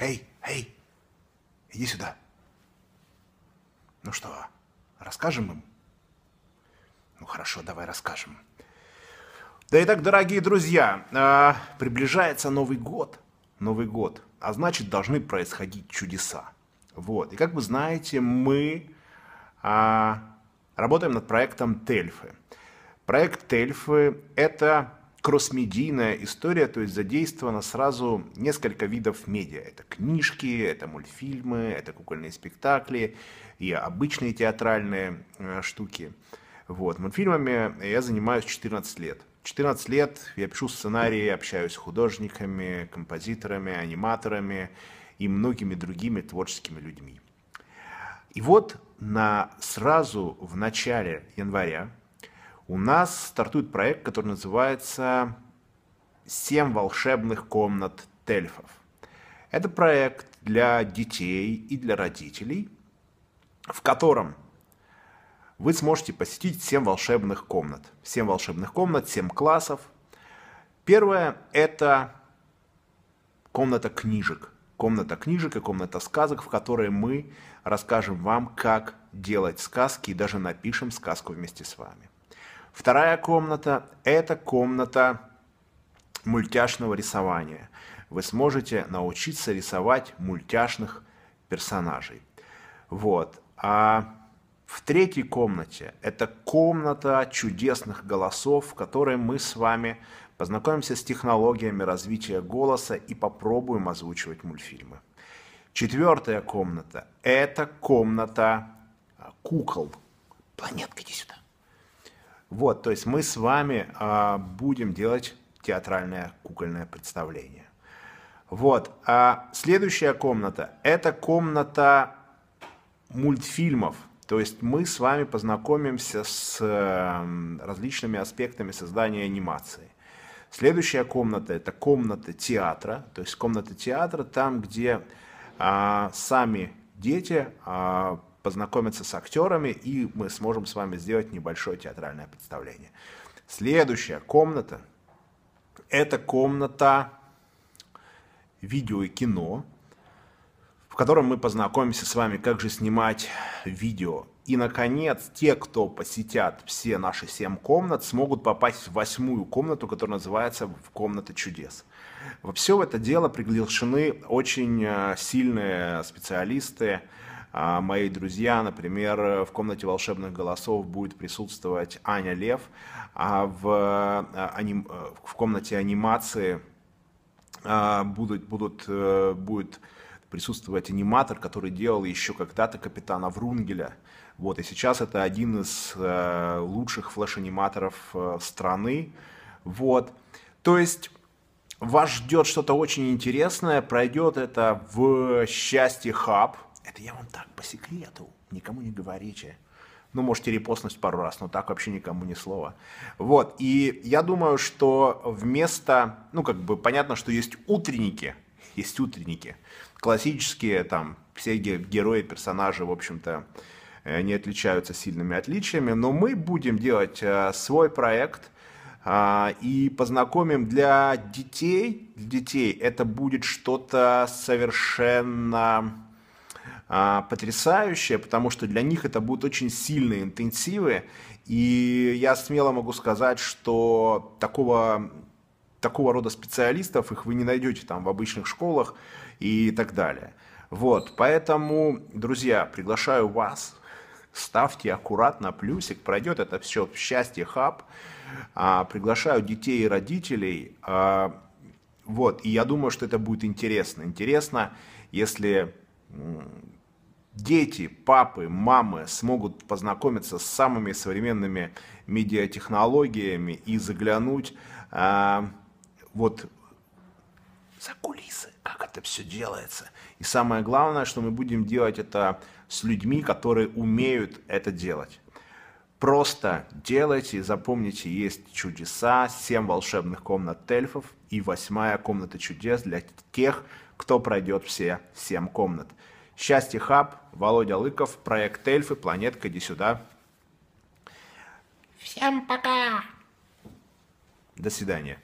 Эй, эй, иди сюда. Ну что, расскажем им? Ну хорошо, давай расскажем. Да и так, дорогие друзья, а, приближается Новый год. Новый год. А значит, должны происходить чудеса. Вот. И как вы знаете, мы а, работаем над проектом Тельфы. Проект Тельфы – это кроссмедийная история, то есть задействовано сразу несколько видов медиа. Это книжки, это мультфильмы, это кукольные спектакли и обычные театральные э, штуки. Вот. Мультфильмами я занимаюсь 14 лет. 14 лет я пишу сценарии, общаюсь с художниками, композиторами, аниматорами и многими другими творческими людьми. И вот на, сразу в начале января у нас стартует проект, который называется «Семь волшебных комнат Тельфов». Это проект для детей и для родителей, в котором вы сможете посетить семь волшебных комнат. семь волшебных комнат, семь классов. Первое – это комната книжек. Комната книжек и комната сказок, в которой мы расскажем вам, как делать сказки и даже напишем сказку вместе с вами. Вторая комната – это комната мультяшного рисования. Вы сможете научиться рисовать мультяшных персонажей. Вот. А в третьей комнате – это комната чудесных голосов, в которой мы с вами познакомимся с технологиями развития голоса и попробуем озвучивать мультфильмы. Четвертая комната – это комната кукол. Планетка, иди сюда. Вот, то есть мы с вами а, будем делать театральное кукольное представление. Вот, а следующая комната – это комната мультфильмов. То есть мы с вами познакомимся с эм, различными аспектами создания анимации. Следующая комната – это комната театра. То есть комната театра там, где а, сами дети а, познакомиться с актерами, и мы сможем с вами сделать небольшое театральное представление. Следующая комната – это комната видео и кино, в котором мы познакомимся с вами, как же снимать видео. И, наконец, те, кто посетят все наши семь комнат, смогут попасть в восьмую комнату, которая называется «Комната чудес». Во все это дело приглашены очень э, сильные специалисты, а, мои друзья, например, в комнате волшебных голосов будет присутствовать Аня Лев, а в, а, аним, э, в комнате анимации а, будут, будут, э, будет присутствовать аниматор, который делал еще когда-то капитана Врунгеля. Вот, и сейчас это один из э, лучших флеш-аниматоров э, страны. Вот. То есть вас ждет что-то очень интересное. Пройдет это в счастье хаб. Это я вам так, по секрету, никому не говорите. Ну, можете репостнуть пару раз, но так вообще никому ни слова. Вот, и я думаю, что вместо, ну, как бы понятно, что есть утренники, есть утренники, классические там все герои, персонажи, в общем-то, э, не отличаются сильными отличиями, но мы будем делать э, свой проект а, и познакомим для детей, для детей это будет что-то совершенно а, потрясающее, потому что для них это будут очень сильные интенсивы. И я смело могу сказать, что такого, такого рода специалистов их вы не найдете там в обычных школах и так далее. Вот, поэтому, друзья, приглашаю вас, ставьте аккуратно плюсик, пройдет это все в счастье хаб. А, приглашаю детей и родителей. А, вот, и я думаю, что это будет интересно. Интересно, если дети, папы, мамы смогут познакомиться с самыми современными медиатехнологиями и заглянуть э, вот за кулисы, как это все делается. И самое главное, что мы будем делать это с людьми, которые умеют это делать. Просто делайте и запомните, есть чудеса, 7 волшебных комнат Эльфов и восьмая комната чудес для тех, кто пройдет все 7 комнат. Счастье Хаб, Володя Лыков, проект Эльфы, Планетка, иди сюда. Всем пока! До свидания.